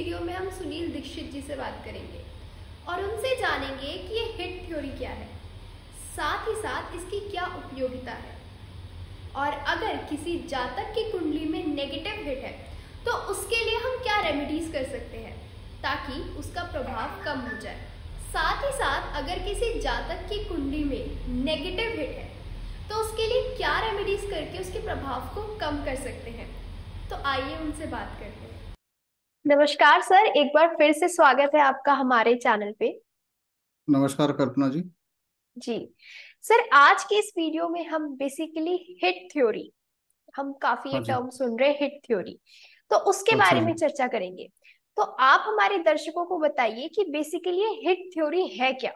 Video में हम सुनील दीक्षित जी से बात करेंगे और उनसे जानेंगे कि ये हिट थ्योरी क्या है साथ ही साथ इसकी क्या उपयोगिता है और अगर किसी जातक की कुंडली में नेगेटिव हिट है तो उसके लिए हम क्या रेमेडीज कर सकते हैं ताकि उसका प्रभाव कम हो जाए साथ ही साथ अगर किसी जातक की कुंडली में नेगेटिव हिट है तो उसके लिए क्या रेमेडीज करके उसके प्रभाव को कम कर सकते हैं तो आइए उनसे बात करें नमस्कार सर एक बार फिर से स्वागत है आपका हमारे चैनल पे नमस्कार कल्पना जी जी सर आज के इस वीडियो में हम बेसिकली हिट थ्योरी हम काफी हाँ टर्म सुन रहे हिट थ्योरी तो उसके अच्छा बारे में चर्चा करेंगे तो आप हमारे दर्शकों को बताइए कि बेसिकली हिट थ्योरी है क्या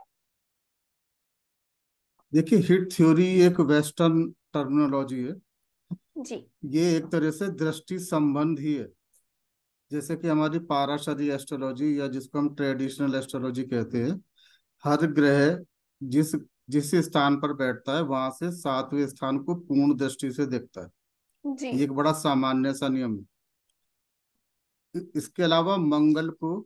देखिए हिट थ्योरी एक वेस्टर्न टर्मिनोलॉजी है जी ये एक तरह से दृष्टि संबंध ही है जैसे कि हमारी पाराशादी एस्ट्रोलॉजी या जिसको हम ट्रेडिशनल एस्ट्रोलॉजी कहते हैं हर ग्रह जिस जिस स्थान पर बैठता है वहां से सातवें स्थान को पूर्ण दृष्टि से देखता है जी। एक बड़ा सामान्य सा नियम है इसके अलावा मंगल को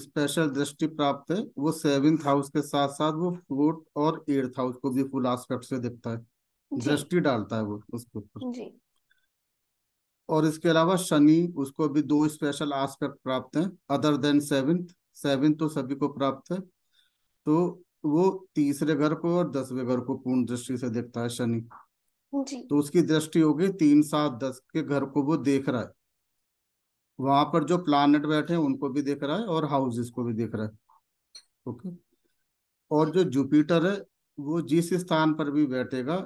स्पेशल दृष्टि प्राप्त है वो सेवेंथ हाउस के साथ साथ वो फोर्थ और एट्थ हाउस को भी फुल आस्पेक्ट से देखता है दृष्टि डालता है वो उसके ऊपर जी और इसके अलावा शनि उसको भी दो स्पेशल आस्पेक्ट प्राप्त हैं अदर देन सेवेंथ सेवेंथ तो सभी को प्राप्त है तो वो तीसरे घर को और दसवें घर को पूर्ण दृष्टि से देखता है शनि तो उसकी दृष्टि होगी तीन सात दस के घर को वो देख रहा है वहां पर जो प्लानट बैठे हैं उनको भी देख रहा है और हाउसेस को भी देख रहा है ओके और जो जुपिटर है वो जिस स्थान पर भी बैठेगा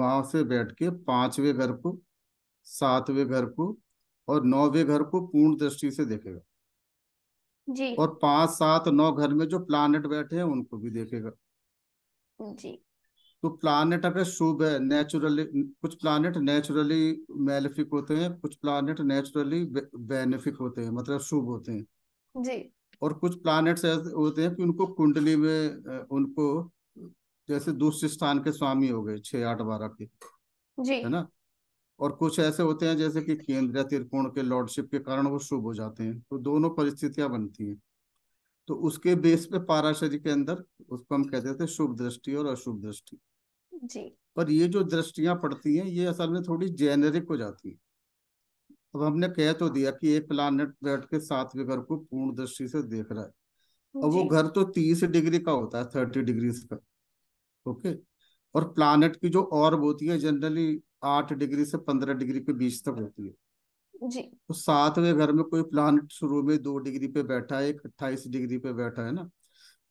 वहां से बैठ के पांचवे घर को सातवें घर को और नौवे घर को पूर्ण दृष्टि से देखेगा जी और पांच सात नौ घर में जो प्लानिट बैठे हैं उनको भी देखेगा जी तो प्लानिट अगर शुभ है नेचुरली कुछ प्लानिट नेचुरली मेलिफिक होते हैं कुछ प्लानिट नेचुरली बेनिफिक होते हैं मतलब शुभ होते हैं जी और कुछ प्लानिट्स ऐसे होते हैं कि उनको कुंडली में उनको जैसे दूसरे स्थान के स्वामी हो गए छह आठ बारह के जी है ना और कुछ ऐसे होते हैं जैसे कि केंद्र त्रिकोण के लॉर्डशिप के कारण वो शुभ हो जाते हैं तो दोनों परिस्थितियां बनती हैं तो उसके बेस पे पाराशरी के अंदर उसको हम कहते थे शुभ दृष्टि और अशुभ दृष्टि जी पर ये जो दृष्टियां पड़ती हैं ये असल में थोड़ी जेनेरिक हो जाती है अब हमने कह तो दिया कि एक प्लानट बैठ के सातवें घर को पूर्ण दृष्टि से देख रहा है और वो घर तो तीस डिग्री का होता है थर्टी डिग्री का ओके और प्लानट की जो ऑर्ब होती है जनरली आठ डिग्री से पंद्रह डिग्री के बीच तक होती है जी तो सातवें घर में कोई प्लानट शुरू में दो डिग्री पे बैठा है एक अट्ठाईस डिग्री पे बैठा है ना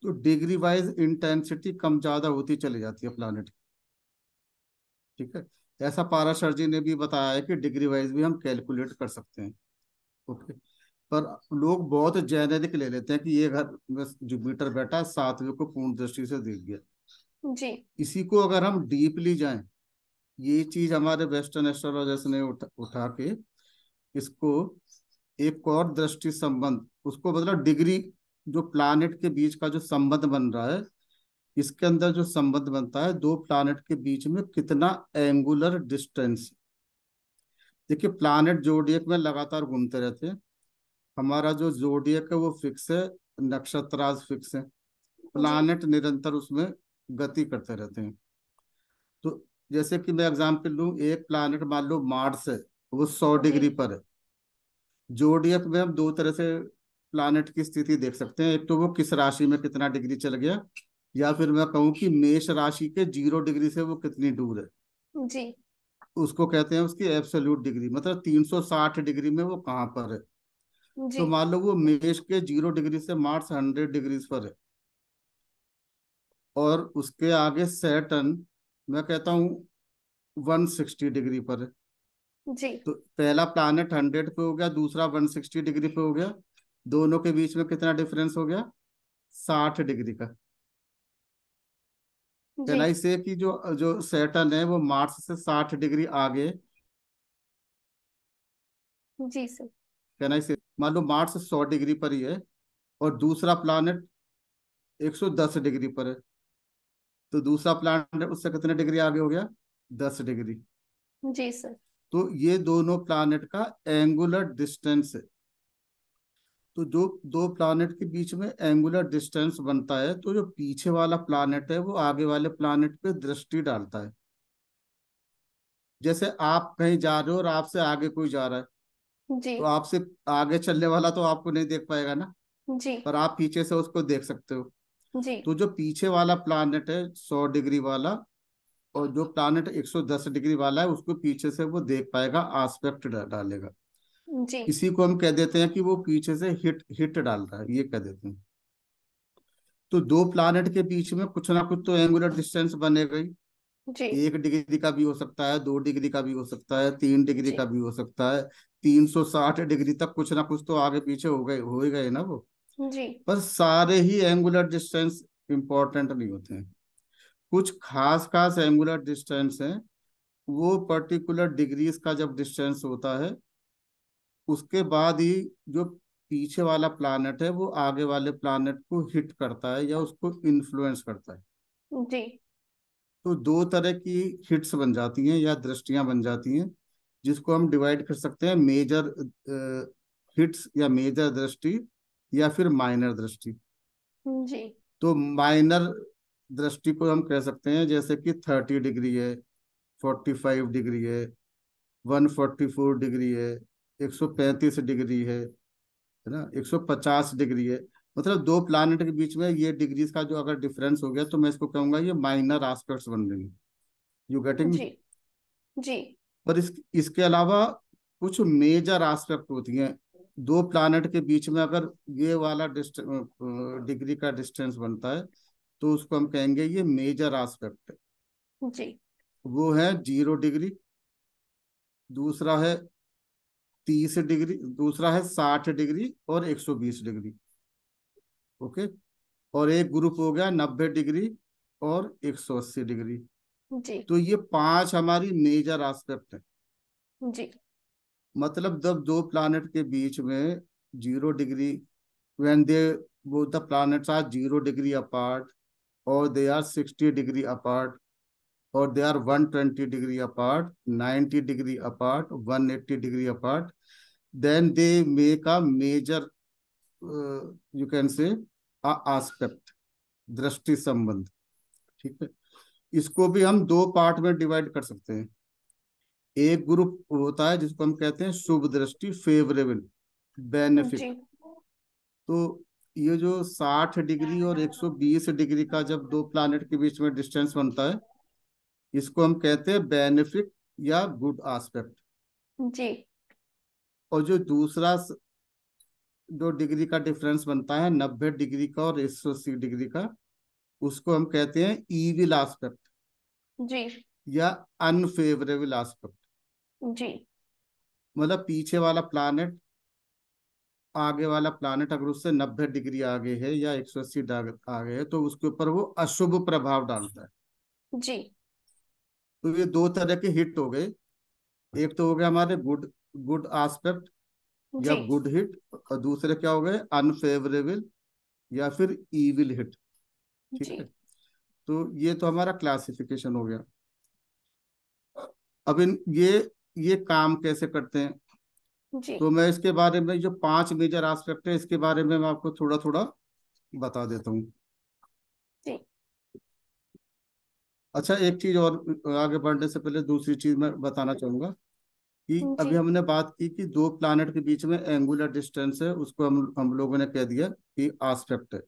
तो डिग्री वाइज इंटेंसिटी कम ज्यादा होती चली जाती है प्लानिट की ठीक है ऐसा पाराशर जी ने भी बताया है कि डिग्री वाइज भी हम कैलकुलेट कर सकते हैं ओके पर लोग बहुत जेनेरिक ले लेते हैं कि ये घर में जुपिटर बैठा सातवें को पूर्ण दृष्टि से देख गया जी इसी को अगर हम डीपली जाएं ये चीज हमारे वेस्टर्न एस्ट्रोलॉजर्स ने उठा, उठा के इसको एक और दृष्टि संबंध उसको मतलब डिग्री जो प्लानिट के बीच का जो संबंध बन रहा है इसके अंदर जो संबंध बनता है दो प्लानिट के बीच में कितना एंगुलर डिस्टेंस देखिए प्लानिट जोडियक में लगातार घूमते रहते हैं हमारा जो जोडियक है वो फिक्स है नक्षत्राज फिक्स है प्लानिट निरंतर उसमें गति करते रहते हैं तो जैसे कि मैं एग्जाम्पल लू एक प्लानट मान लो मार्स है वो सौ डिग्री पर है जोडियक में हम दो तरह से प्लानट की स्थिति देख सकते हैं एक तो वो किस राशि में कितना डिग्री चल गया या फिर मैं कहूँ कि मेष राशि के जीरो डिग्री से वो कितनी दूर है जी उसको कहते हैं उसकी एब्सोल्यूट डिग्री मतलब 360 डिग्री में वो कहाँ पर है जी. तो मान लो वो मेष के जीरो डिग्री से मार्स हंड्रेड डिग्री पर है और उसके आगे सैटन मैं कहता हूँ 160 डिग्री पर जी तो पहला प्लानट 100 पे हो गया दूसरा 160 डिग्री पे हो गया दोनों के बीच में कितना डिफरेंस हो गया 60 डिग्री का पहला आई कि जो जो सेटन है वो मार्स से 60 डिग्री आगे जी सर कहना से मान लो मार्स 100 डिग्री पर ही है और दूसरा प्लानट 110 डिग्री पर है तो दूसरा प्लांट उससे कितने डिग्री आगे हो गया दस डिग्री जी सर तो ये दोनों प्लानट का एंगुलर डिस्टेंस है तो जो दो प्लानट के बीच में एंगुलर डिस्टेंस बनता है तो जो पीछे वाला प्लानट है वो आगे वाले प्लानट पे दृष्टि डालता है जैसे आप कहीं जा रहे हो और आपसे आगे कोई जा रहा है जी। तो आपसे आगे चलने वाला तो आपको नहीं देख पाएगा ना जी पर आप पीछे से उसको देख सकते हो जी तो जो पीछे वाला प्लानट है सौ डिग्री वाला और जो प्लानट 110 डिग्री वाला है उसको पीछे से वो देख पाएगा आस्पेक्ट डालेगा जी इसी को हम कह देते हैं कि वो पीछे से हिट हिट डाल रहा है ये कह देते हैं तो दो प्लानट के बीच में कुछ ना कुछ तो एंगुलर डिस्टेंस बने गई जी एक डिग्री का भी हो सकता है दो डिग्री का भी हो सकता है तीन डिग्री का भी हो सकता है तीन सौ साठ डिग्री तक कुछ ना कुछ तो आगे पीछे हो गए हो गए ना वो जी पर सारे ही एंगुलर डिस्टेंस इंपॉर्टेंट नहीं होते हैं कुछ खास खास एंगुलर डिस्टेंस है वो पर्टिकुलर डिग्रीज का जब डिस्टेंस होता है उसके बाद ही जो पीछे वाला प्लानट है वो आगे वाले प्लानट को हिट करता है या उसको इन्फ्लुएंस करता है जी तो दो तरह की हिट्स बन जाती हैं या दृष्टियां बन जाती हैं जिसको हम डिवाइड कर सकते हैं मेजर हिट्स या मेजर दृष्टि या फिर माइनर दृष्टि जी तो माइनर दृष्टि को हम कह सकते हैं जैसे कि थर्टी डिग्री है फोर्टी फाइव डिग्री है वन फोर्टी फोर डिग्री है एक सौ पैंतीस डिग्री है है ना एक सौ पचास डिग्री है मतलब दो प्लानट के बीच में ये डिग्रीज का जो अगर डिफरेंस हो गया तो मैं इसको कहूंगा ये माइनर आस्पेक्ट्स बन गए यू गेटिंग जी जी पर इस, इसके अलावा कुछ मेजर आस्पेक्ट होती हैं दो प्लानट के बीच में अगर ये वाला डिग्री का डिस्टेंस बनता है तो उसको हम कहेंगे ये मेजर आस्पेक्ट है जी वो है जीरो डिग्री दूसरा है तीस डिग्री दूसरा है साठ डिग्री और एक सौ बीस डिग्री ओके और एक ग्रुप हो गया नब्बे डिग्री और एक सौ अस्सी डिग्री जी तो ये पांच हमारी मेजर आस्पेक्ट है जी मतलब जब दो प्लानट के बीच में जीरो डिग्री वेन दे वो the planets are zero degree apart और they are sixty degree apart और they are one twenty degree apart ninety degree apart one eighty degree apart then they make a major you can say aspect दृष्टि संबंध ठीक है इसको भी हम दो पार्ट में डिवाइड कर सकते हैं एक ग्रुप होता है जिसको हम कहते हैं शुभ दृष्टि फेवरेबल बेनिफिट तो ये जो 60 डिग्री और 120 डिग्री का जब दो प्लानिट के बीच में डिस्टेंस बनता है इसको हम कहते हैं बेनिफिट या गुड आस्पेक्ट जी और जो दूसरा जो डिग्री का डिफरेंस बनता है नब्बे डिग्री का और एक सौ अस्सी डिग्री का उसको हम कहते हैं ईविल आस्पेक्ट जी या अनफेवरेबल आस्पेक्ट जी मतलब पीछे वाला प्लानट आगे वाला प्लानट अगर उससे नब्बे डिग्री आगे है या एक सौ अस्सी आगे है तो उसके ऊपर वो अशुभ प्रभाव डालता है जी तो ये दो तरह के हिट हो गए एक तो हो गया हमारे गुड गुड आस्पेक्ट या गुड हिट और दूसरे क्या हो गए अनफेवरेबल या फिर ईविल हिट ठीक है तो ये तो हमारा क्लासिफिकेशन हो गया अब इन ये ये काम कैसे करते हैं जी। तो मैं इसके बारे में जो पांच मेजर आस्पेक्ट है इसके बारे में मैं आपको थोड़ा थोड़ा बता देता हूँ अच्छा एक चीज और आगे बढ़ने से पहले दूसरी चीज मैं बताना चाहूंगा कि अभी हमने बात की कि दो प्लानट के बीच में एंगुलर डिस्टेंस है उसको हम हम लोगों ने कह दिया कि आस्पेक्ट है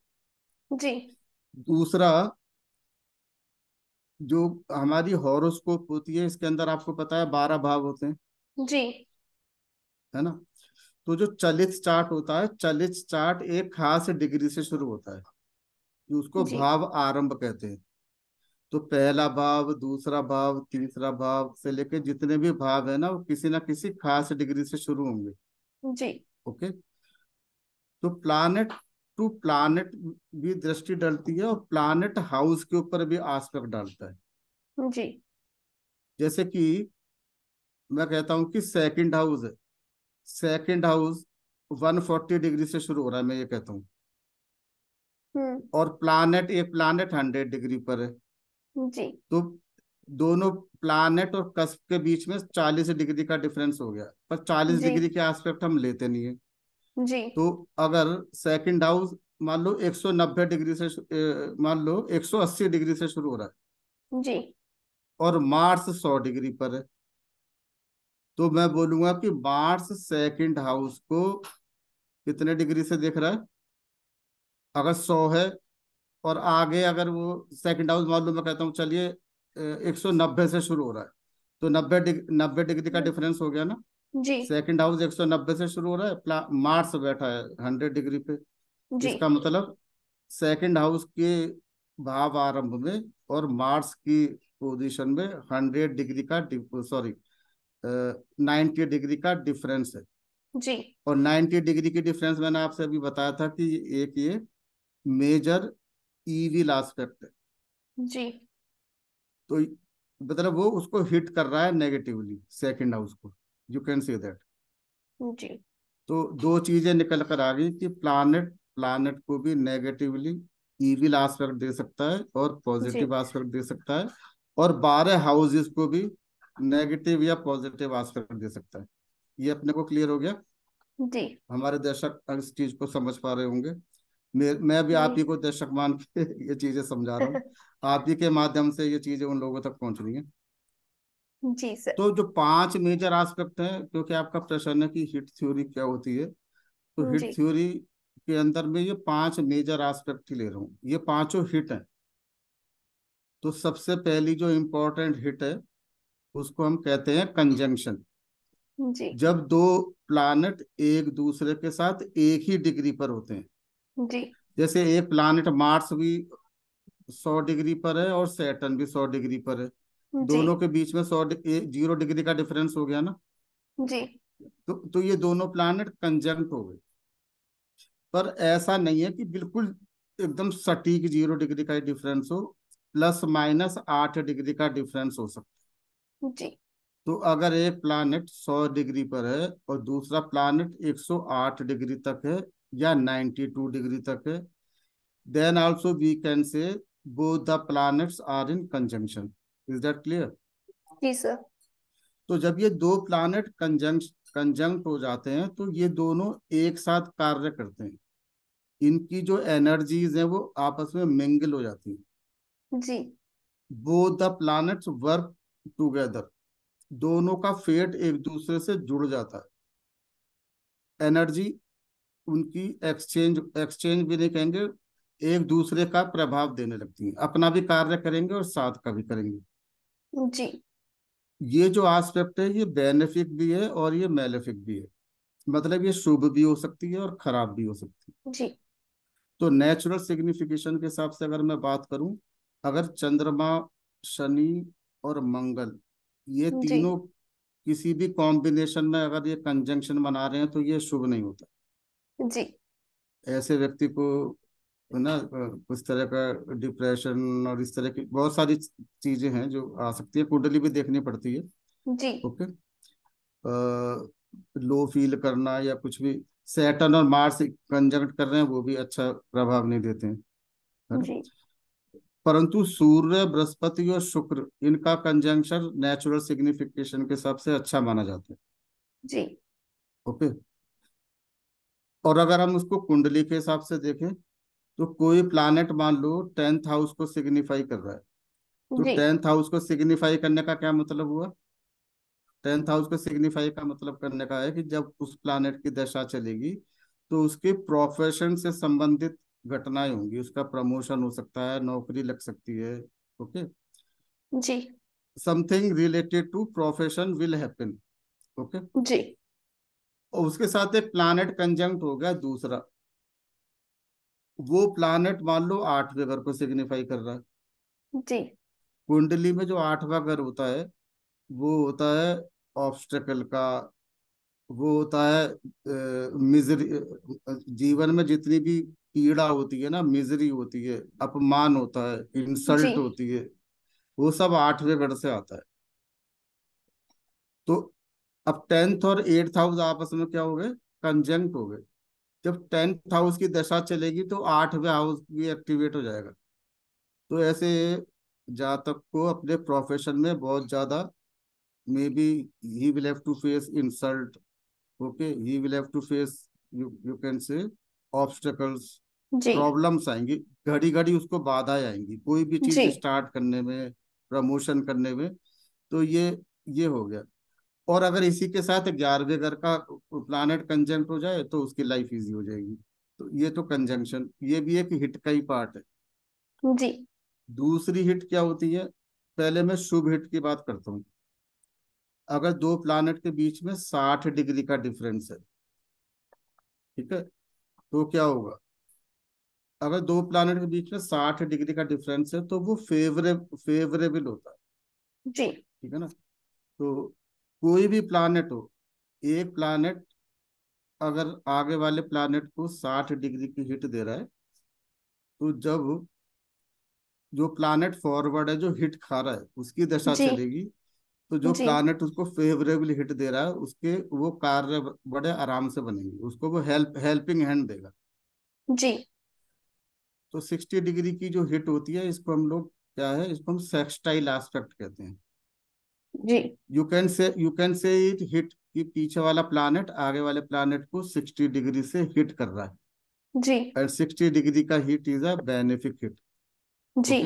जी दूसरा जो हमारी हॉरोस्कोप होती है इसके अंदर आपको पता है बारह भाव होते हैं जी है ना तो जो चलित चार्ट होता है चलित चार्ट एक खास डिग्री से शुरू होता है उसको भाव आरंभ कहते हैं तो पहला भाव दूसरा भाव तीसरा भाव से लेके जितने भी भाव है ना वो किसी ना किसी खास डिग्री से शुरू होंगे जी ओके तो प्लानिट टू प्लानट भी दृष्टि डालती है और प्लानट हाउस के ऊपर भी आस्पेक्ट डालता है जी जैसे कि मैं कहता हूं कि सेकंड हाउस है सेकंड हाउस 140 डिग्री से शुरू हो रहा है मैं ये कहता हूँ हम्म। और प्लानट एक प्लानट 100 डिग्री पर है जी तो दोनों प्लानट और कस्प के बीच में 40 डिग्री का डिफरेंस हो गया पर 40 डिग्री के आस्पेक्ट हम लेते नहीं है जी तो अगर सेकंड हाउस मान लो 190 डिग्री से मान लो 180 डिग्री से शुरू हो रहा है जी और मार्स 100 डिग्री पर है तो मैं बोलूंगा कि मार्स सेकंड हाउस को कितने डिग्री से देख रहा है अगर 100 है और आगे अगर वो सेकंड हाउस मान लो मैं कहता हूँ चलिए 190 से शुरू हो रहा है तो 90 डिग्री नब्बे डिग्री का डिफरेंस हो गया ना जी सेकंड हाउस 190 से शुरू हो रहा है मार्स बैठा है 100 डिग्री पे जी इसका मतलब सेकंड हाउस के भाव आरंभ में और मार्स की पोजीशन में 100 डिग्री का सॉरी 90 डिग्री का डिफरेंस है जी और 90 डिग्री की डिफरेंस मैंने आपसे अभी बताया था कि एक ये मेजर ईविल एस्पेक्ट है जी तो मतलब वो उसको हिट कर रहा है नेगेटिवली सेकंड हाउस को यू कैन से दैट जी तो दो चीजें निकल कर आ गई कि प्लानट प्लानट को भी नेगेटिवली इविल आस्पेक्ट दे सकता है और पॉजिटिव आस्पेक्ट दे सकता है और बारह हाउसेस को भी नेगेटिव या पॉजिटिव आस्पेक्ट दे सकता है ये अपने को क्लियर हो गया जी हमारे दर्शक इस चीज को समझ पा रहे होंगे मैं भी आप ही को दर्शक मान के ये चीजें समझा रहा हूँ आप ही के माध्यम से ये चीजें उन लोगों तक पहुंच रही है जी सर तो जो पांच मेजर एस्पेक्ट हैं क्योंकि आपका प्रश्न है कि हिट थ्योरी क्या होती है तो हिट थ्योरी के अंदर में ये पांच मेजर एस्पेक्ट ही ले रहा हूँ ये पांचों हिट हैं तो सबसे पहली जो इम्पोर्टेंट हिट है उसको हम कहते हैं कंजंक्शन जी जब दो प्लानट एक दूसरे के साथ एक ही डिग्री पर होते हैं जी जैसे एक प्लानट मार्स भी सौ डिग्री पर है और सैटन भी सौ डिग्री पर है दोनों के बीच में सौ जीरो डिग्री का डिफरेंस हो गया ना जी तो तो ये दोनों प्लानिट कंजंक्ट हो गए पर ऐसा नहीं है कि बिल्कुल एकदम सटीक जीरो डिग्री का डिफरेंस हो प्लस माइनस आठ डिग्री का डिफरेंस हो सकता है जी तो अगर एक प्लानिट सौ डिग्री पर है और दूसरा एक सौ आठ डिग्री तक है या नाइन्टी टू डिग्री तक है then also we can say both the planets are in conjunction is that clear जी सर तो जब ये दो प्लानिट कंजंक्ट कंजंक्ट हो जाते हैं तो ये दोनों एक साथ कार्य करते हैं इनकी जो एनर्जीज हैं वो आपस में मिंगल हो जाती हैं जी वो द प्लानिट्स वर्क टुगेदर दोनों का फेट एक दूसरे से जुड़ जाता है एनर्जी उनकी एक्सचेंज एक्सचेंज भी नहीं कहेंगे एक दूसरे का प्रभाव देने लगती है अपना भी कार्य करेंगे और साथ का भी करेंगे जी ये जो आस्पेक्ट है ये बेनिफिक भी है और ये मेलेफिक भी है मतलब ये शुभ भी हो सकती है और खराब भी हो सकती है जी तो नेचुरल सिग्निफिकेशन के हिसाब से अगर मैं बात करूं अगर चंद्रमा शनि और मंगल ये तीनों किसी भी कॉम्बिनेशन में अगर ये कंजंक्शन बना रहे हैं तो ये शुभ नहीं होता जी ऐसे व्यक्ति को है ना उस तरह का डिप्रेशन और इस तरह की बहुत सारी चीजें हैं जो आ सकती है कुंडली भी देखनी पड़ती है जी ओके आ, लो फील करना या कुछ भी सैटन और मार्स कंजंक्ट कर रहे हैं वो भी अच्छा प्रभाव नहीं देते हैं जी। परंतु सूर्य बृहस्पति और शुक्र इनका कंजंक्शन नेचुरल सिग्निफिकेशन के हिसाब से अच्छा माना जाता है जी ओके और अगर हम उसको कुंडली के हिसाब से देखें तो कोई प्लानट मान लो टेंथ हाउस को सिग्निफाई कर रहा है तो टेंथ हाउस को सिग्निफाई करने का क्या मतलब हुआ टेंथ हाउस को सिग्निफाई का मतलब करने का है कि जब उस प्लानट की दशा चलेगी तो उसके प्रोफेशन से संबंधित घटनाएं होंगी उसका प्रमोशन हो सकता है नौकरी लग सकती है ओके जी something related to profession will happen okay जी और उसके साथ एक प्लानट कंजंक्ट हो गया दूसरा वो प्लानट मान लो आठवें घर को सिग्निफाई कर रहा है जी कुंडली में जो आठवां घर होता है वो होता है ऑब्स्टेकल का वो होता है मिजरी जीवन में जितनी भी पीड़ा होती है ना मिजरी होती है अपमान होता है इंसल्ट होती है वो सब आठवें घर से आता है तो अब टेंथ और एट्थ हाउस आपस में क्या हो गए कंजंक्ट हो गए जब टेंथ हाउस की दशा चलेगी तो आठवें हाउस भी एक्टिवेट हो जाएगा तो ऐसे जातक को अपने प्रोफेशन में बहुत ज़्यादा may be he will have to face insult okay he will have to face you can say obstacles problems आएंगी घड़ी घड़ी उसको बाधाएं आएंगी कोई भी चीज स्टार्ट करने में प्रमोशन करने में तो ये ये हो गया और अगर इसी के साथ ग्यारहवें घर का प्लानट कंजंक्ट हो जाए तो उसकी लाइफ इजी हो जाएगी तो ये तो कंजंक्शन ये भी एक हिट का ही पार्ट है जी दूसरी हिट क्या होती है पहले मैं शुभ हिट की बात करता हूँ अगर दो प्लानट के बीच में साठ डिग्री का डिफरेंस है ठीक है तो क्या होगा अगर दो प्लानट के बीच में साठ डिग्री का डिफरेंस है तो वो फेवरे फेवरेबल होता है जी ठीक है ना तो कोई भी प्लानट हो एक प्लानट अगर आगे वाले प्लानट को 60 डिग्री की हिट दे रहा है तो जब जो प्लानट फॉरवर्ड है जो हिट खा रहा है उसकी दशा चलेगी तो जो प्लानट उसको फेवरेबल हिट दे रहा है उसके वो कार्य बड़े आराम से बनेंगे उसको वो हेल्प हेल्पिंग हैंड देगा जी तो 60 डिग्री की जो हिट होती है इसको हम लोग क्या है इसको हम सेक्सटाइल एस्पेक्ट कहते हैं you can say you can say it hit कि पीछे वाला प्लानट आगे वाले प्लानट को 60 डिग्री से हिट कर रहा है जी एंड 60 डिग्री का hit is a benefic hit जी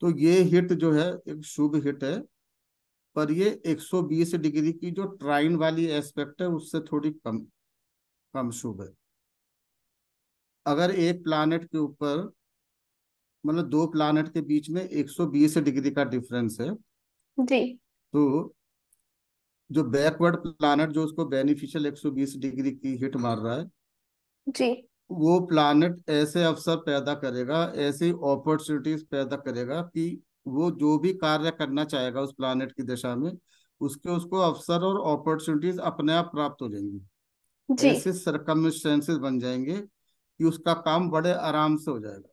तो ये हिट जो है एक शुभ हिट है पर ये 120 डिग्री की जो ट्राइन वाली एस्पेक्ट है उससे थोड़ी कम कम शुभ है अगर एक प्लानट के ऊपर मतलब दो प्लानट के बीच में 120 डिग्री का डिफरेंस है जी तो जो बैकवर्ड प्लानट जो उसको बेनिफिशियल 120 डिग्री की हिट मार रहा है जी वो प्लानट ऐसे अवसर पैदा करेगा ऐसी अपॉर्चुनिटीज पैदा करेगा कि वो जो भी कार्य करना चाहेगा उस प्लानट की दिशा में उसके उसको अवसर और अपॉर्चुनिटीज अपने आप प्राप्त हो जाएंगी ऐसे सरकमस्टेंसेस बन जाएंगे कि उसका काम बड़े आराम से हो जाएगा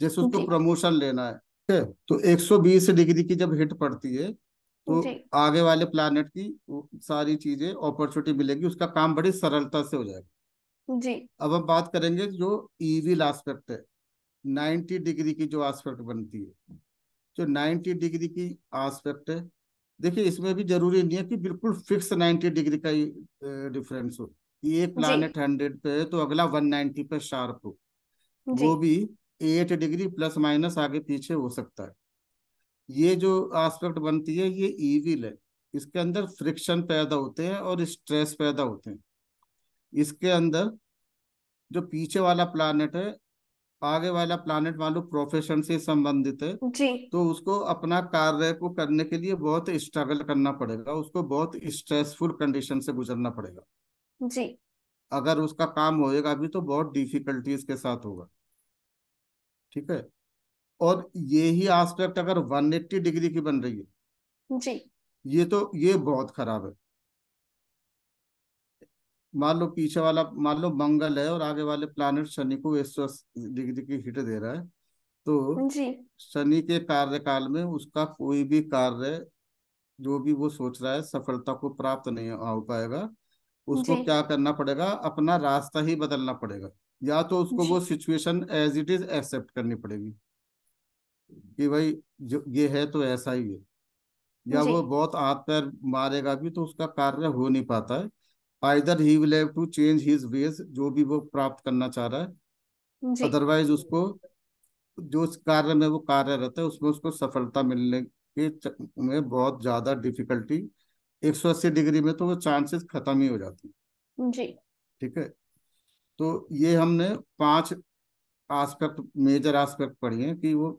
जैसे उसको प्रमोशन लेना है ठीक है तो 120 डिग्री की जब हिट पड़ती है तो आगे वाले प्लानट की सारी चीजें अपॉर्चुनिटी मिलेगी उसका काम बड़ी सरलता से हो जाएगा जी अब हम बात करेंगे जो इविल e एस्पेक्ट है नाइन्टी डिग्री की जो एस्पेक्ट बनती है जो नाइन्टी डिग्री की एस्पेक्ट है देखिए इसमें भी जरूरी नहीं है कि बिल्कुल फिक्स नाइन्टी डिग्री का ही डिफरेंस हो ये प्लानट हंड्रेड पे है तो अगला वन नाइन्टी पे शार्प हो वो भी एट डिग्री प्लस माइनस आगे पीछे हो सकता है ये जो आस्पेक्ट बनती है ये ईविल है इसके अंदर फ्रिक्शन पैदा होते हैं और स्ट्रेस पैदा होते हैं इसके अंदर जो पीछे वाला प्लानट है आगे वाला प्लानट मान लो प्रोफेशन से संबंधित है जी। तो उसको अपना कार्य को करने के लिए बहुत स्ट्रगल करना पड़ेगा उसको बहुत स्ट्रेसफुल कंडीशन से गुजरना पड़ेगा जी अगर उसका काम होएगा भी तो बहुत डिफिकल्टीज के साथ होगा ठीक है और ये ही आस्पेक्ट अगर 180 डिग्री की बन रही है जी ये तो ये बहुत खराब है मान लो पीछे वाला मान लो मंगल है और आगे वाले प्लानिट शनि को एक सौ डिग्री की हिट दे रहा है तो शनि के कार्यकाल में उसका कोई भी कार्य जो भी वो सोच रहा है सफलता को प्राप्त नहीं हो पाएगा उसको क्या करना पड़ेगा अपना रास्ता ही बदलना पड़ेगा या तो उसको वो situation as it is accept करनी पड़ेगी कि भाई जो ये है तो ऐसा ही है या वो बहुत हाथ पैर मारेगा भी तो उसका कार्य हो नहीं पाता है either he will have to change his ways जो भी वो प्राप्त करना चाह रहा है अदरवाइज उसको जो उस कार्य में वो कार्य रहता है उसमें उसको सफलता मिलने के में बहुत ज्यादा डिफिकल्टी एक सौ अस्सी डिग्री में तो वो चांसेस खत्म ही हो जाती है जी ठीक है तो ये हमने पांच आस्पेक्ट मेजर आस्पेक्ट पढ़ी हैं कि वो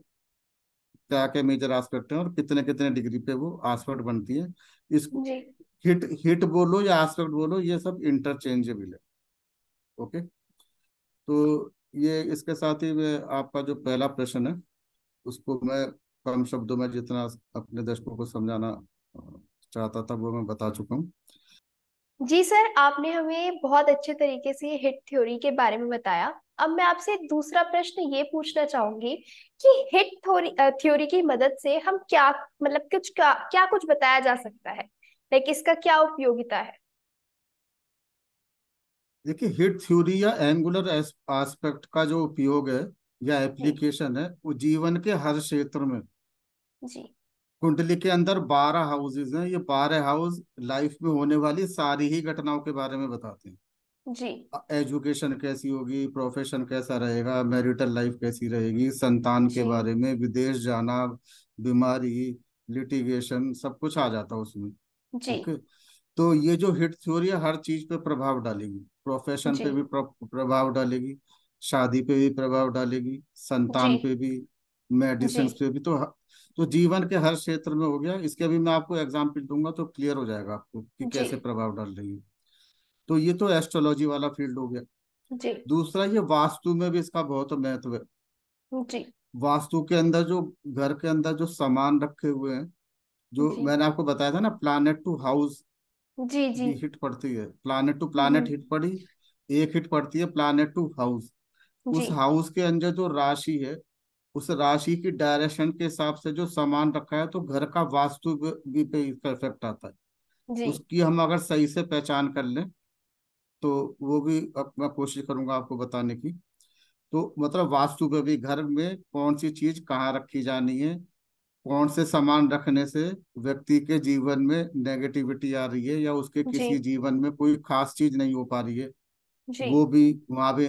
क्या क्या मेजर आस्पेक्ट हैं और कितने कितने डिग्री पे वो आस्पेक्ट बनती है इसको हिट हिट बोलो या आस्पेक्ट बोलो ये सब इंटरचेंजेबल है ओके तो ये इसके साथ ही आपका जो पहला प्रश्न है उसको मैं कम शब्दों में जितना अपने दर्शकों को समझाना चाहता था वो मैं बता चुका हूँ जी सर आपने हमें बहुत अच्छे तरीके से हिट थ्योरी के बारे में बताया अब मैं आपसे दूसरा प्रश्न ये पूछना चाहूंगी कि हिट थ्योरी थ्योरी की मदद से हम क्या मतलब कुछ क्या, क्या कुछ बताया जा सकता है लाइक इसका क्या उपयोगिता है देखिए हिट थ्योरी या एंगुलर एस्पेक्ट का जो उपयोग है या एप्लीकेशन हम्म। है वो जीवन के हर क्षेत्र में जी कुंडली के अंदर बारह हाउसेज हैं ये बारह हाउस लाइफ में होने वाली सारी ही घटनाओं के बारे में बताते हैं जी एजुकेशन कैसी होगी प्रोफेशन कैसा रहेगा मैरिटल लाइफ कैसी रहेगी संतान के बारे में विदेश जाना बीमारी लिटिगेशन सब कुछ आ जाता है उसमें जी okay? तो ये जो हिट थ्योरी है हर चीज पे प्रभाव डालेगी प्रोफेशन पे भी प्रभाव डालेगी शादी पे भी प्रभाव डालेगी संतान पे भी मेडिसिन पे भी तो तो जीवन के हर क्षेत्र में हो गया इसके अभी मैं आपको एग्जाम्पल दूंगा तो क्लियर हो जाएगा आपको कि कैसे प्रभाव डाल रही है तो ये तो एस्ट्रोलॉजी वाला फील्ड हो गया जी दूसरा ये वास्तु में भी इसका बहुत महत्व है जी वास्तु के अंदर जो घर के अंदर जो सामान रखे हुए हैं जो मैंने आपको बताया था ना प्लानट टू हाउस जी जी हिट पड़ती है प्लानट टू प्लानट हिट पड़ी एक हिट पड़ती है प्लानट टू हाउस उस हाउस के अंदर जो राशि है उस राशि की डायरेक्शन के हिसाब से जो सामान रखा है तो घर का वास्तु भी पे इफेक्ट आता है जी। उसकी हम अगर सही से पहचान कर लें तो वो भी मैं कोशिश करूंगा आपको बताने की तो मतलब वास्तु पे भी घर में कौन सी चीज कहाँ रखी जानी है कौन से सामान रखने से व्यक्ति के जीवन में नेगेटिविटी आ रही है या उसके किसी जीवन में कोई खास चीज नहीं हो पा रही है वो भी वहां पे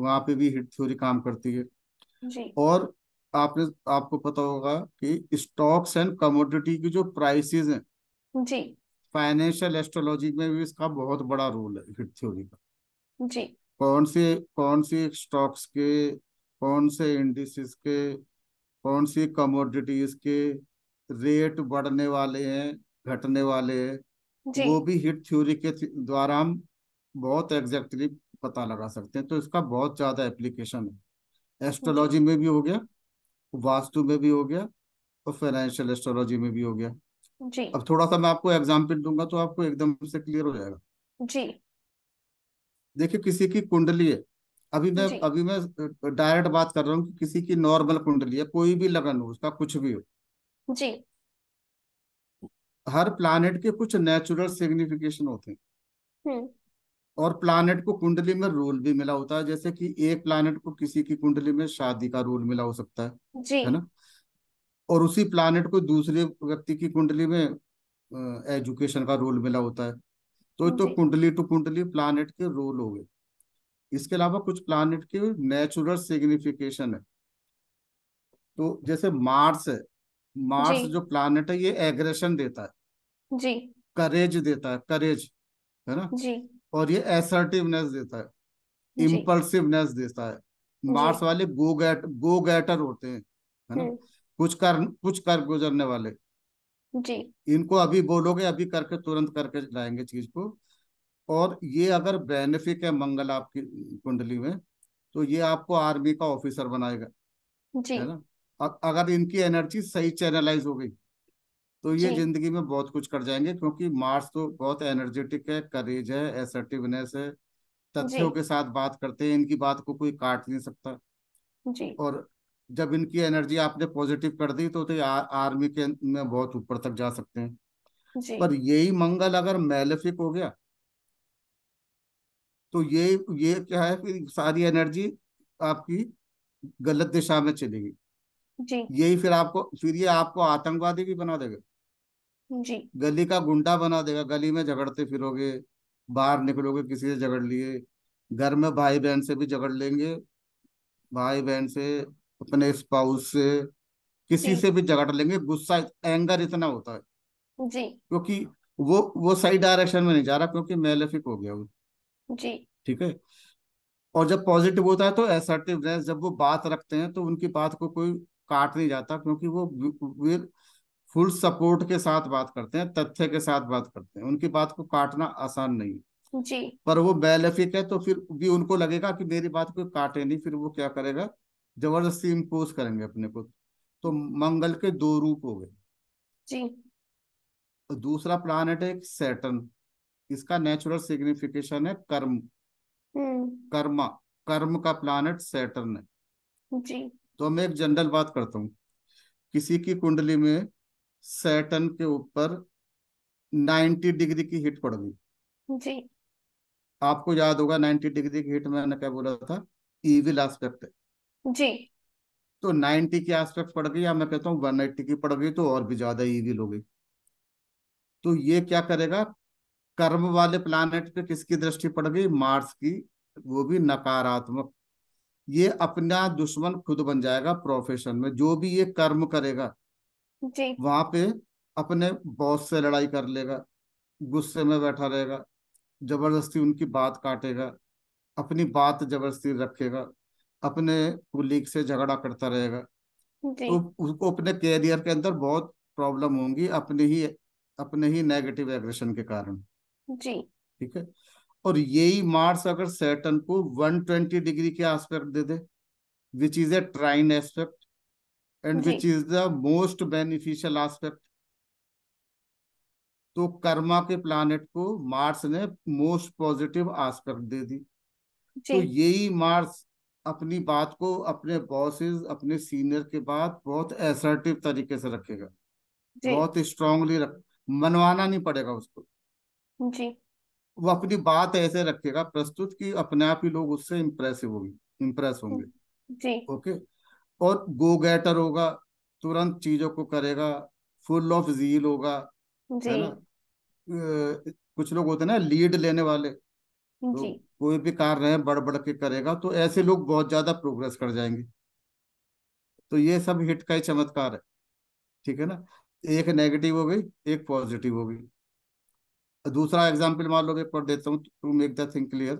वहां पे भी हिट थ्योरी काम करती है और आपने आपको पता होगा कि स्टॉक्स एंड कमोडिटी की जो प्राइसेस हैं जी फाइनेंशियल एस्ट्रोलॉजी में भी इसका बहुत बड़ा रोल है हिट थ्योरी का जी कौन से कौन से स्टॉक्स के कौन से इंडिसेस के कौन सी कमोडिटीज के रेट बढ़ने वाले हैं घटने वाले हैं वो भी हिट थ्योरी के द्वारा हम बहुत एग्जैक्टली पता लगा सकते हैं तो इसका बहुत ज्यादा एप्लीकेशन है एस्ट्रोलॉजी में भी हो गया वास्तु में भी हो गया और फाइनेंशियल एस्ट्रोलॉजी में भी हो गया जी अब थोड़ा सा मैं आपको एग्जाम्पल दूंगा तो आपको एकदम से क्लियर हो जाएगा जी देखिए किसी की कुंडली है अभी मैं अभी मैं डायरेक्ट बात कर रहा हूँ कि किसी की नॉर्मल कुंडली है कोई भी लगन हो उसका कुछ भी हो जी हर प्लानिट के कुछ नेचुरल सिग्निफिकेशन होते हैं हम्म। और प्लानट को कुंडली में रोल भी मिला होता है जैसे कि एक प्लानट को किसी की कुंडली में शादी का रोल मिला हो सकता है जी है ना और उसी प्लानट को दूसरे व्यक्ति की कुंडली में एजुकेशन का रोल मिला होता है तो तो कुंडली टू कुंडली प्लानट के रोल हो गए इसके अलावा कुछ प्लानट के नेचुरल सिग्निफिकेशन है तो जैसे मार्स है मार्स जो प्लानट है ये एग्रेशन देता है जी करेज देता है करेज है ना जी और ये एसर्टिवनेस देता है इम्पल्सिवनेस देता है मार्स वाले गो गैट गो गैटर होते हैं है ना हम्म। कुछ कर कुछ कर गुजरने वाले जी इनको अभी बोलोगे अभी करके तुरंत करके लाएंगे चीज को और ये अगर बेनिफिक है मंगल आपकी कुंडली में तो ये आपको आर्मी का ऑफिसर बनाएगा जी है ना अगर इनकी एनर्जी सही चैनलाइज हो गई तो ये जिंदगी में बहुत कुछ कर जाएंगे क्योंकि मार्स तो बहुत एनर्जेटिक है करेज है एसर्टिवनेस है तथ्यों के साथ बात करते हैं इनकी बात को कोई काट नहीं सकता जी और जब इनकी एनर्जी आपने पॉजिटिव कर दी तो, तो आ, आर्मी के में बहुत ऊपर तक जा सकते हैं जी। पर यही मंगल अगर मैलेफिक हो गया तो ये ये क्या है कि सारी एनर्जी आपकी गलत दिशा में चलेगी जी यही फिर आपको फिर ये आपको आतंकवादी भी बना देगा जी गली का गुंडा बना देगा गली में झगड़ते फिरोगे बाहर निकलोगे किसी से झगड़ लिए घर में भाई बहन से भी झगड़ लेंगे भाई बहन से अपने स्पाउस से किसी से भी झगड़ लेंगे गुस्सा एंगर इतना होता है जी क्योंकि वो वो सही डायरेक्शन में नहीं जा रहा क्योंकि मेलेफिक हो गया वो जी ठीक है और जब पॉजिटिव होता है तो एसर्टिवनेस जब वो बात रखते हैं तो उनकी बात को कोई काट नहीं जाता क्योंकि वो वे फुल सपोर्ट के साथ बात करते हैं तथ्य के साथ बात करते हैं उनकी बात को काटना आसान नहीं जी पर वो बेलफिक है तो फिर भी उनको लगेगा कि मेरी बात को काटे नहीं फिर वो क्या करेगा जबरदस्ती इम्पोज करेंगे अपने को तो मंगल के दो रूप हो गए जी तो दूसरा प्लानट है सैटर्न इसका नेचुरल सिग्निफिकेशन है कर्म हम्म। कर्मा कर्म का प्लानट सैटर्न है जी तो मैं एक जनरल बात करता हूँ किसी की कुंडली में सैटन के ऊपर 90 डिग्री की हिट पड़ गई जी आपको याद होगा 90 डिग्री की हिट मैंने क्या बोला था इविल एस्पेक्ट जी तो 90 की एस्पेक्ट पड़ गई या मैं कहता हूँ एट्टी की पड़ गई तो और भी ज्यादा इविल हो गई तो ये क्या करेगा कर्म वाले प्लानिट पे किसकी दृष्टि पड़ गई मार्स की वो भी नकारात्मक ये अपना दुश्मन खुद बन जाएगा प्रोफेशन में जो भी ये कर्म करेगा जी वहां पे अपने बॉस से लड़ाई कर लेगा गुस्से में बैठा रहेगा जबरदस्ती उनकी बात काटेगा अपनी बात जबरदस्ती रखेगा अपने कुलीग से झगड़ा करता रहेगा तो उसको अपने कैरियर के अंदर बहुत प्रॉब्लम होंगी अपने ही अपने ही नेगेटिव एग्रेशन के कारण जी ठीक है और यही मार्स अगर सैटन को 120 डिग्री के एस्पेक्ट दे दे which is a trine aspect and which is the most beneficial aspect तो कर्मा के प्लानिट को मार्स ने मोस्ट पॉजिटिव एस्पेक्ट दे दी तो यही मार्स अपनी बात को अपने बॉसेस अपने सीनियर के बाद बहुत एसर्टिव तरीके से रखेगा बहुत स्ट्रांगली रख मनवाना नहीं पड़ेगा उसको जी वो अपनी बात ऐसे रखेगा प्रस्तुत कि अपने आप ही लोग उससे इम्प्रेसिव होंगे इम्प्रेस होंगे जी ओके okay? और गो गेटर होगा तुरंत चीजों को करेगा फुल ऑफ जील होगा है ना कुछ लोग होते हैं ना लीड लेने वाले तो कोई भी कार रहे बढ़ बढ़ के करेगा तो ऐसे लोग बहुत ज्यादा प्रोग्रेस कर जाएंगे तो ये सब हिट का ही चमत्कार है ठीक है ना एक नेगेटिव हो गई एक पॉजिटिव हो गई दूसरा एग्जाम्पल मान लो मैं पढ़ देता हूँ to make the thing clear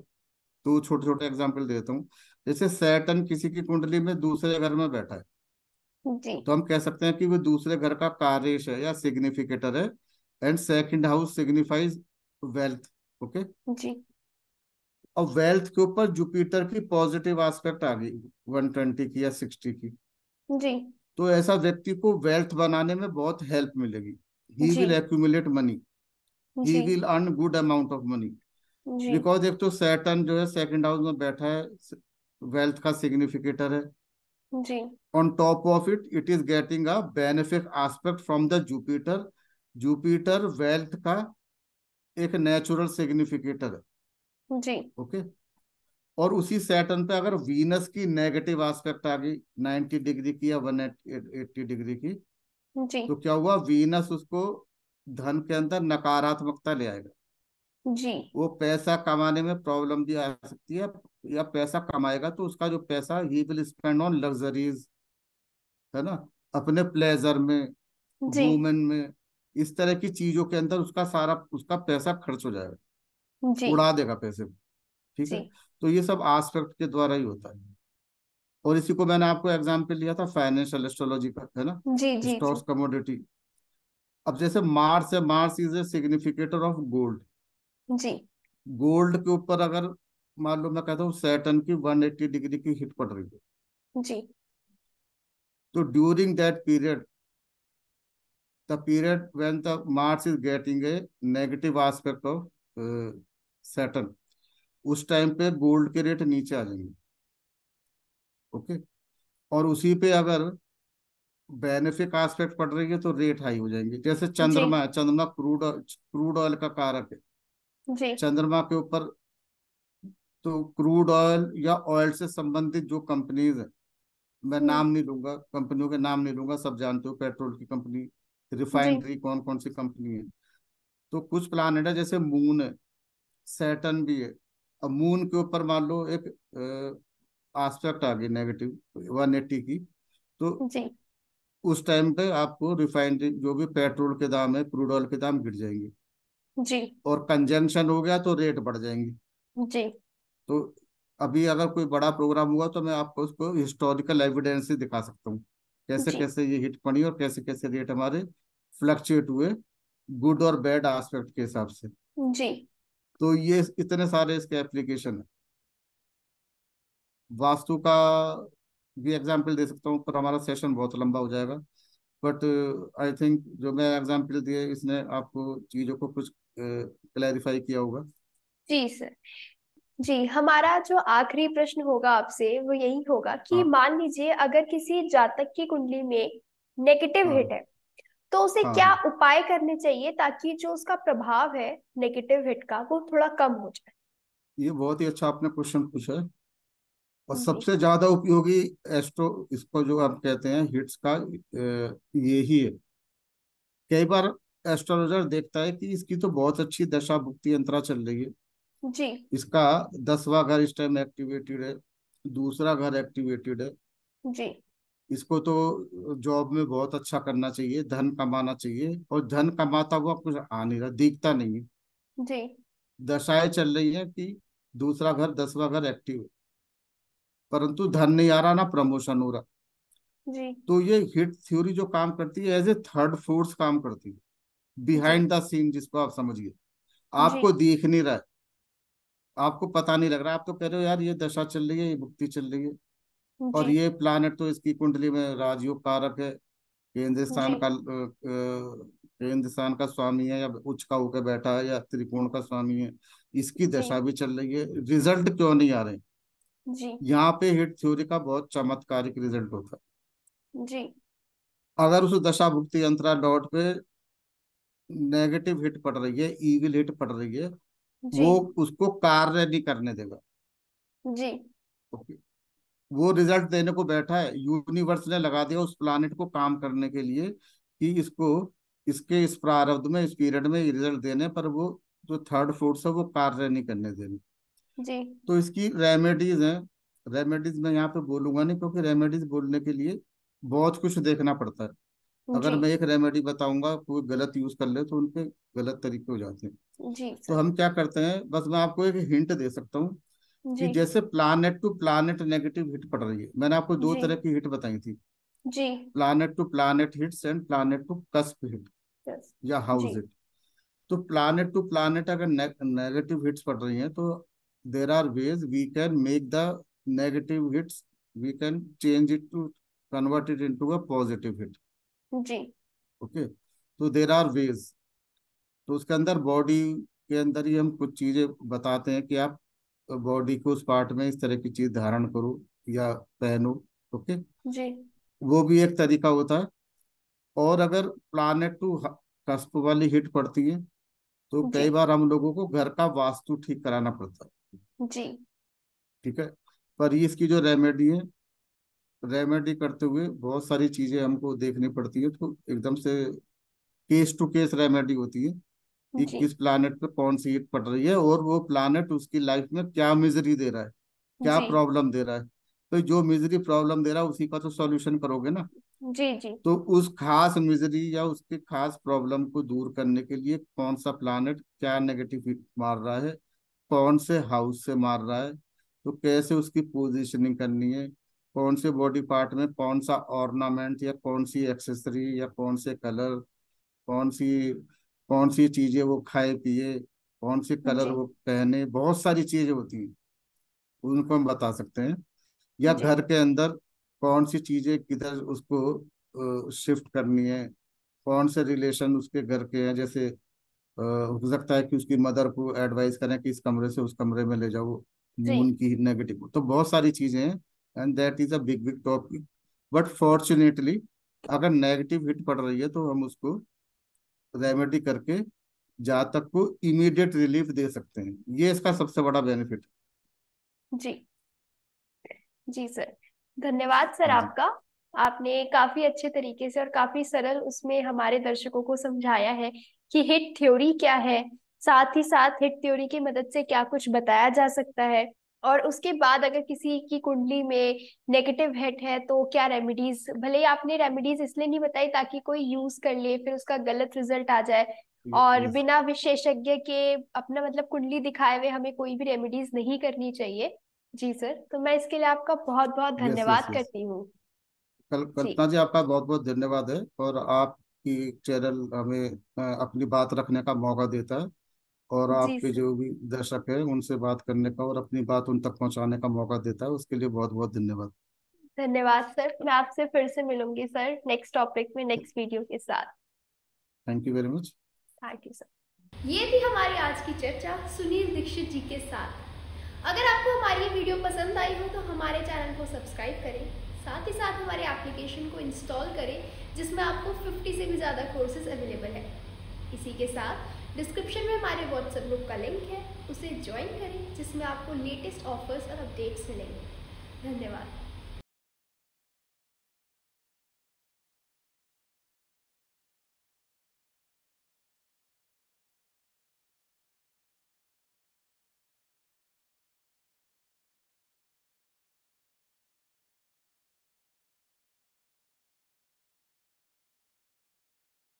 दो छोटे छोटे एग्जाम्पल देता हूँ जैसे सैटन किसी की कुंडली में दूसरे घर में बैठा है जी तो हम कह सकते हैं कि वो दूसरे घर का कारिश है या सिग्निफिकेटर है and second house signifies wealth okay जी और वेल्थ के ऊपर जुपिटर की पॉजिटिव आस्पेक्ट आ गई वन ट्वेंटी की या सिक्सटी की जी तो ऐसा व्यक्ति को वेल्थ बनाने में बहुत हेल्प मिलेगी he will accumulate money he will earn good amount of money because एक तो सैटन जो है सेकंड हाउस में बैठा है वेल्थ का सिग्निफिकेटर है on top of it it is getting a benefit aspect from the Jupiter Jupiter wealth का एक नेचुरल सिग्निफिकेटर है जी ओके okay? और उसी सैटर्न पे अगर वीनस की नेगेटिव एस्पेक्ट आ गई नाइनटी डिग्री की या वन एट्टी डिग्री की जी तो क्या हुआ वीनस उसको धन के अंदर नकारात्मकता ले आएगा जी वो पैसा कमाने में प्रॉब्लम भी आ सकती है या पैसा कमाएगा तो उसका जो पैसा he will spend on luxuries है ना अपने प्लेजर में वूमेन में इस तरह की चीजों के अंदर उसका सारा उसका पैसा खर्च हो जाएगा जी उड़ा देगा पैसे ठीक है तो ये सब आस्पेक्ट के द्वारा ही होता है और इसी को मैंने आपको एग्जाम्पल लिया था फाइनेंशियल एस्ट्रोलॉजी का है ना जी जी स्टॉक्स कमोडिटी अब जैसे मार्स है Mars is a significator of gold जी गोल्ड के ऊपर अगर मान लो मैं कहता हूँ सैटन की 180 डिग्री की हिट पड़ रही है जी तो during that period the period when the Mars is getting a negative aspect of Saturn उस टाइम पे गोल्ड के रेट नीचे आ जाएंगे ओके और उसी पे अगर बेनिफिक आस्पेक्ट पड़ रही है तो रेट हाई हो जाएंगे जैसे चंद्रमा चंद्रमा क्रूड क्रूड ऑयल का कारक है जी चंद्रमा के ऊपर तो क्रूड ऑयल या ऑयल से संबंधित जो कंपनीज है मैं हम्म। नाम नहीं लूंगा कंपनियों के नाम नहीं लूंगा सब जानते हो पेट्रोल की कंपनी रिफाइनरी कौन कौन सी कंपनी है तो कुछ प्लानट है जैसे मून है सैटन भी है अब मून के ऊपर मान लो एक एस्पेक्ट आ गई नेगेटिव वन एट्टी की तो उस टाइम पे आपको रिफाइनरी जो भी पेट्रोल के दाम है क्रूड ऑयल के दाम गिर जाएंगे जी और कंजेंशन हो गया तो रेट बढ़ जाएंगे जी तो अभी अगर कोई बड़ा प्रोग्राम हुआ तो मैं आपको उसको हिस्टोरिकल एविडेंस ही दिखा सकता हूँ कैसे कैसे ये हिट पड़ी और कैसे कैसे रेट हमारे फ्लक्चुएट हुए गुड और बैड आस्पेक्ट के हिसाब से जी तो ये इतने सारे इसके एप्लीकेशन है वास्तु का भी एग्जाम्पल दे सकता हूँ पर हमारा सेशन बहुत लंबा हो जाएगा बट आई थिंक जो मैं एग्जाम्पल दिए इसने आपको चीज़ों को कुछ क्लैरिफाई किया होगा जी सर जी हमारा जो आखिरी प्रश्न होगा आपसे वो यही होगा कि हाँ. मान लीजिए अगर किसी जातक की कुंडली में नेगेटिव हाँ. हिट है तो उसे हाँ. क्या उपाय करने चाहिए ताकि जो उसका प्रभाव है नेगेटिव हिट का वो थोड़ा कम हो जाए ये बहुत ही अच्छा आपने क्वेश्चन पूछा और सबसे ज्यादा उपयोगी एस्ट्रो इसको जो आप कहते हैं हिट्स का ये ही है कई बार एस्ट्रोलॉजर देखता है कि इसकी तो बहुत अच्छी दशा भुक्ति अंतरा चल रही है जी इसका दसवा घर इस टाइम एक्टिवेटेड है दूसरा घर एक्टिवेटेड है जी इसको तो जॉब में बहुत अच्छा करना चाहिए धन कमाना चाहिए और धन कमाता हुआ कुछ आ नहीं रहा दिखता नहीं है जी दशाएं चल रही है कि दूसरा घर दसवा घर एक्टिव है परंतु धन नहीं आ रहा ना प्रमोशन हो रहा जी तो ये हिट थ्योरी जो काम करती है एज ए थर्ड फोर्स काम करती है बिहाइंड द सीन जिसको आप समझिए आपको देख नहीं रहा आपको पता नहीं लग रहा आप तो कह रहे हो यार ये दशा चल रही है ये मुक्ति चल रही है और ये प्लानट तो इसकी कुंडली में राजयोग कारक है केंद्र स्थान का केंद्र स्थान का स्वामी है या उच्च का होकर बैठा है या त्रिकोण का स्वामी है इसकी दशा भी चल रही है रिजल्ट क्यों नहीं आ रहे जी यहाँ पे हिट थ्योरी का बहुत चमत्कारिक रिजल्ट होता है जी अगर उस दशा भुक्ति यंत्रा डॉट पे नेगेटिव हिट पड़ रही है ईविल हिट पड़ रही है वो उसको कार्य नहीं करने देगा जी ओके वो रिजल्ट देने को बैठा है यूनिवर्स ने लगा दिया उस प्लानिट को काम करने के लिए कि इसको इसके इस प्रारब्ध में इस पीरियड में रिजल्ट देने पर वो जो थर्ड फोर्स है वो कार्य नहीं करने देने जी तो इसकी रेमेडीज है रेमेडीज मैं यहाँ पे बोलूंगा नहीं क्योंकि रेमेडीज बोलने के लिए बहुत कुछ देखना पड़ता है अगर मैं एक रेमेडी बताऊंगा कोई गलत यूज कर ले तो उनके गलत तरीके हो जाते हैं जी तो हम क्या करते हैं बस मैं आपको एक हिंट दे सकता हूँ कि जैसे planet to planet negative hit पड़ रही है मैंने आपको दो तरह की हिट बताई थी जी planet to planet hits and planet to cusp hit या हाउस हिट तो प्लानट टू प्लानट अगर नेगेटिव हिट्स पड़ रही हैं तो there are ways we can make the negative hits we can change it to convert it into a positive hit जी okay तो there are veg तो उसके अंदर बॉडी के अंदर ही हम कुछ चीजें बताते हैं कि आप बॉडी को उस पार्ट में इस तरह की चीज धारण करो या पहनो ओके जी वो भी एक तरीका होता है और अगर प्लानट टू कस्प वाली हिट पड़ती है तो कई बार हम लोगों को घर का वास्तु ठीक कराना पड़ता है जी ठीक है पर इसकी जो रेमेडी है रेमेडी करते हुए बहुत सारी चीजें हमको देखनी पड़ती है तो एकदम से केस टू केस रेमेडी होती है कि किस प्लानट पर कौन सी ईट पड़ रही है और वो प्लानट उसकी लाइफ में क्या मिजरी दे रहा है क्या प्रॉब्लम दे रहा है तो जो मिजरी प्रॉब्लम दे रहा है उसी का तो सॉल्यूशन करोगे ना जी जी तो उस खास मिजरी या उसके खास प्रॉब्लम को दूर करने के लिए कौन सा प्लानट क्या नेगेटिव मार रहा है कौन से हाउस से मार रहा है तो कैसे उसकी पोजिशनिंग करनी है कौन से बॉडी पार्ट में कौन सा ऑर्नामेंट या कौन सी एक्सेसरी या कौन से कलर कौन सी कौन सी चीजें वो खाए पिए कौन से कलर वो पहने बहुत सारी चीजें होती हैं उनको हम बता सकते हैं या घर के अंदर कौन सी चीजें किधर उसको शिफ्ट करनी है कौन से रिलेशन उसके घर के हैं जैसे हो सकता है कि उसकी मदर को एडवाइस करें कि इस कमरे से उस कमरे में ले जाओ मून की नेगेटिव तो बहुत सारी चीजें हैं and that is a big big topic but fortunately अगर नेगेटिव हिट पड़ रही है तो हम उसको रेमेडी करके जातक को इमीडिएट रिलीफ दे सकते हैं ये इसका सबसे बड़ा बेनिफिट जी जी सर धन्यवाद सर हाँ आपका आपने काफी अच्छे तरीके से और काफी सरल उसमें हमारे दर्शकों को समझाया है कि हिट थ्योरी क्या है साथ ही साथ हिट थ्योरी की मदद से क्या कुछ बताया जा सकता है और उसके बाद अगर किसी की कुंडली में नेगेटिव हेट है तो क्या रेमेडीज भले ही आपने रेमेडीज इसलिए नहीं बताई ताकि कोई यूज कर ले फिर उसका गलत रिजल्ट आ जाए और बिना विशेषज्ञ के अपना मतलब कुंडली दिखाए हुए हमें कोई भी रेमेडीज नहीं करनी चाहिए जी सर तो मैं इसके लिए आपका बहुत बहुत धन्यवाद करती हूँ कल्पना जी आपका बहुत बहुत धन्यवाद है और आपकी चैनल हमें अपनी बात रखने का मौका देता है और आपके जो भी दर्शक है उनसे बात करने का और अपनी बात उन तक पहुंचाने का मौका देता है उसके लिए बहुत बहुत धन्यवाद धन्यवाद सर मैं आपसे फिर से मिलूंगी सर नेक्स्ट टॉपिक में नेक्स्ट वीडियो के साथ thank you very much thank you sir ये थी हमारी आज की चर्चा सुनील दीक्षित जी के साथ अगर आपको हमारी वीडियो पसंद आई हो तो हमारे चैनल को सब्सक्राइब करें साथ ही साथ हमारे एप्लीकेशन को इंस्टॉल करें जिसमें आपको 50 से भी ज़्यादा कोर्सेज अवेलेबल है इसी के साथ डिस्क्रिप्शन में हमारे व्हाट्सएप ग्रुप का लिंक है उसे ज्वाइन करें जिसमें आपको लेटेस्ट ऑफर्स और अपडेट्स मिलेंगे धन्यवाद